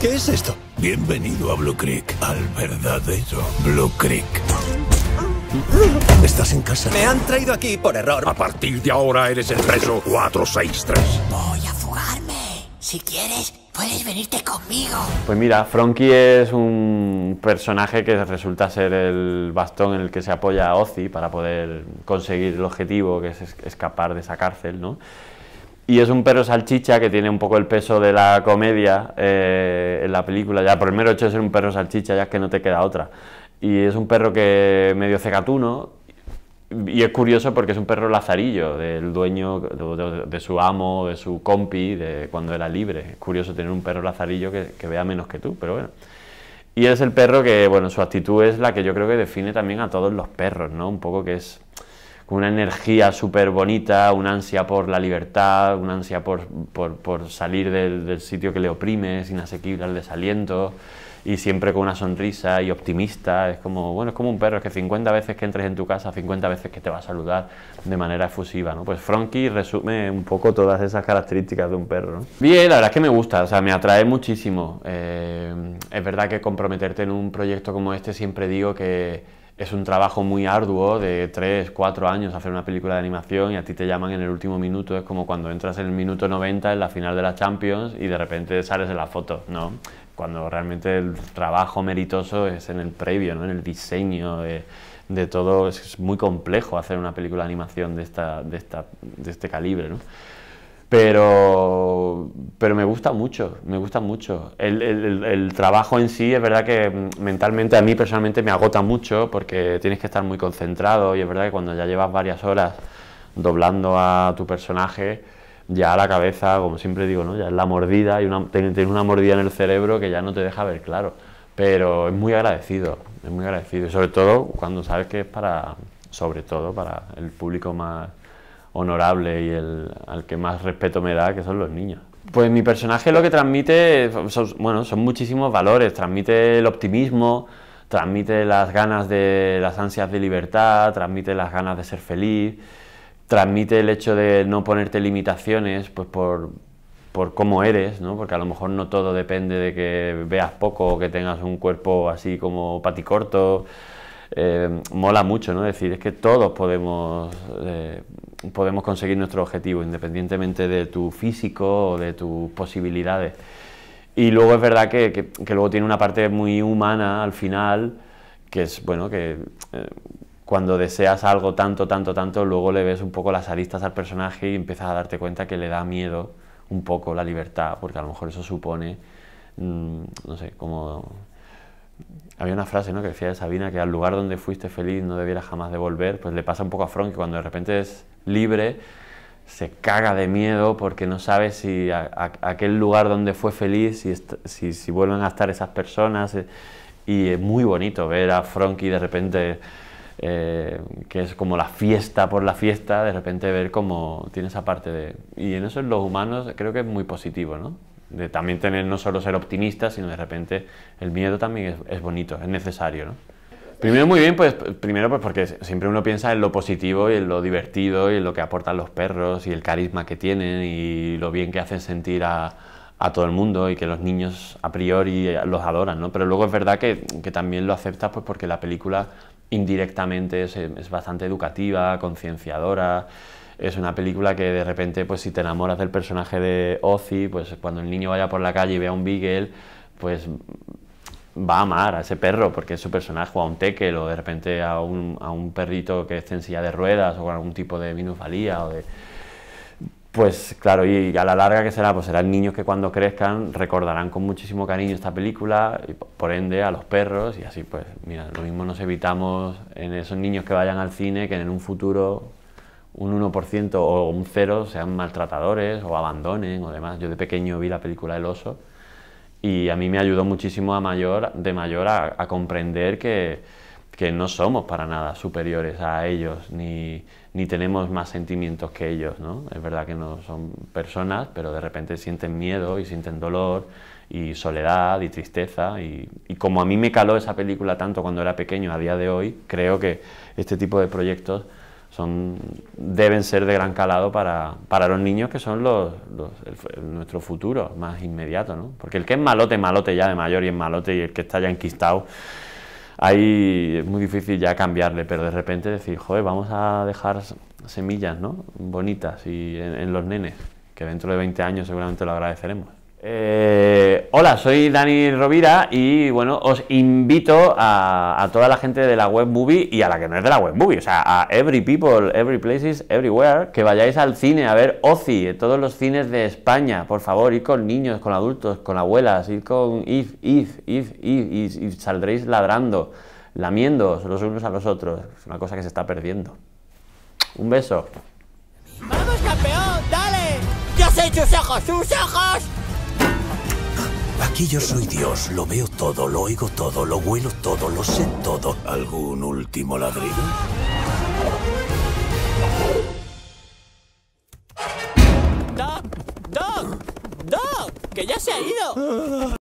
¿Qué es esto? Bienvenido a Blue Creek, al verdadero Blue Creek. Estás en casa. Me han traído aquí por error. A partir de ahora eres el preso 463. Voy a fugarme. Si quieres, puedes venirte conmigo. Pues mira, Fronky es un personaje que resulta ser el bastón en el que se apoya a Ozzy para poder conseguir el objetivo que es escapar de esa cárcel, ¿no? Y es un perro salchicha que tiene un poco el peso de la comedia eh, en la película. Ya por el mero hecho de ser un perro salchicha, ya es que no te queda otra. Y es un perro que medio cegatuno. Y es curioso porque es un perro lazarillo, del dueño, de, su amo, de su compi, de cuando era libre. Es curioso tener un perro lazarillo que, que vea menos que tú, pero bueno. Y es el perro que, bueno, su actitud es la que yo creo que define también a todos los perros, ¿no? Un poco que es una energía súper bonita, una ansia por la libertad, una ansia por, salir del, sitio que le oprime, sin asequible al desaliento, y siempre con una sonrisa y optimista. Es como, bueno, es como un perro, es que 50 veces que entres en tu casa, 50 veces que te va a saludar de manera efusiva, ¿no? Pues Frankie resume un poco todas esas características de un perro. ¿no? Bien, la verdad es que me gusta, o sea, me atrae muchísimo. Eh, es verdad que comprometerte en un proyecto como este siempre digo que es un trabajo muy arduo de 3, 4 años hacer una película de animación y a ti te llaman en el último minuto, es como cuando entras en el minuto 90 en la final de la Champions y de repente sales de la foto, ¿no? Cuando realmente el trabajo meritoso es en el previo, ¿no? En el diseño de, de todo, es muy complejo hacer una película de animación de, esta, de, esta, de este calibre, ¿no? Pero, pero me gusta mucho, me gusta mucho. El, el, trabajo en sí es verdad que mentalmente a mí personalmente me agota mucho porque tienes que estar muy concentrado y es verdad que cuando ya llevas varias horas doblando a tu personaje, ya la cabeza, como siempre digo, ¿no? ya es la mordida, y una, tienes una mordida en el cerebro que ya no te deja ver claro. Pero es muy agradecido, es muy agradecido. Y sobre todo cuando sabes que es para, sobre todo para el público más honorable y el, al que más respeto me da, que son los niños. Pues mi personaje lo que transmite, son, bueno, son muchísimos valores, transmite el optimismo, transmite las ganas de las ansias de libertad, transmite las ganas de ser feliz, transmite el hecho de no ponerte limitaciones pues por, por cómo eres, ¿no? porque a lo mejor no todo depende de que veas poco o que tengas un cuerpo así como paticorto eh, mola mucho, ¿no? decir, es que todos podemos, eh, podemos conseguir nuestro objetivo, independientemente de tu físico o de tus posibilidades. Y luego es verdad que, luego tiene una parte muy humana al final, que es, bueno, que... Eh, cuando deseas algo tanto, tanto, tanto, luego le ves un poco las aristas al personaje y empiezas a darte cuenta que le da miedo un poco la libertad, porque a lo mejor eso supone, mm, no sé, como había una frase que decía Sabina que al lugar donde fuiste feliz no debieras jamás devolver pues le pasa un poco a Frank cuando de repente es libre se caga de miedo porque no sabe si a, aquel lugar donde fue feliz, si, vuelven a estar esas personas. Eh, y es muy bonito ver a Frankie de repente, eh, que es como la fiesta por la fiesta, de repente ver cómo tiene esa parte de... Y en eso los humanos creo que es muy positivo, ¿no? de también tener no solo ser optimista, sino de repente el miedo también es, bonito, es necesario, ¿no? Primero muy bien, pues primero pues porque siempre uno piensa en lo positivo y en lo divertido y en lo que aportan los perros y el carisma que tienen y lo bien que hacen sentir a, a todo el mundo y que los niños a priori los adoran, ¿no? Pero luego es verdad que, también lo aceptas pues porque la película indirectamente es, bastante educativa, concienciadora, es una película que de repente, pues si te enamoras del personaje de Ozzy, pues cuando el niño vaya por la calle y vea un Beagle, pues va a amar a ese perro porque es su personaje, o a un tekel, o de repente a un, a un perrito que esté en silla de ruedas, o con algún tipo de minusvalía, o de... Pues claro, y a la larga que será, pues serán niños que cuando crezcan recordarán con muchísimo cariño esta película, y por ende a los perros, y así pues, mira, lo mismo nos evitamos en esos niños que vayan al cine que en un futuro un 1% o un 0 sean maltratadores o abandonen o demás. Yo de pequeño vi la película El oso y a mí me ayudó muchísimo a mayor, de mayor a, comprender que, que no somos para nada superiores a ellos ni ni tenemos más sentimientos que ellos, ¿no? Es verdad que no son personas, pero de repente sienten miedo y sienten dolor y soledad y tristeza. Y, como a mí me caló esa película tanto cuando era pequeño, a día de hoy, creo que este tipo de proyectos son, deben ser de gran calado para, para los niños que son los, nuestro futuro más inmediato, ¿no? Porque el que es malote, malote ya de mayor y es malote y el que está ya enquistado ahí es muy difícil ya cambiarle, pero de repente decir, joder, vamos a dejar semillas ¿no? bonitas y en, en los nenes, que dentro de 20 años seguramente lo agradeceremos. Eh, hola, soy Dani Rovira y bueno, os invito a, toda la gente de la web movie y a la que no es de la web movie, o sea, a Every People, Every Places, Everywhere, que vayáis al cine a ver OCI, todos los cines de España, por favor, ir con niños, con adultos, con abuelas, ir con if, if, if, if, y, saldréis ladrando, lamiendo los unos a los otros. Es una cosa que se está perdiendo. Un beso. ¡Vamos, campeón! ¡Dale! Yo sé tus ojos? ¡Sus ojos! Aquí yo soy Dios, lo veo todo, lo oigo todo, lo huelo todo, lo sé todo. ¿Algún último ladrillo? ¡Dog! ¡Dog! ¡Dog! ¡Que ya se ha ido!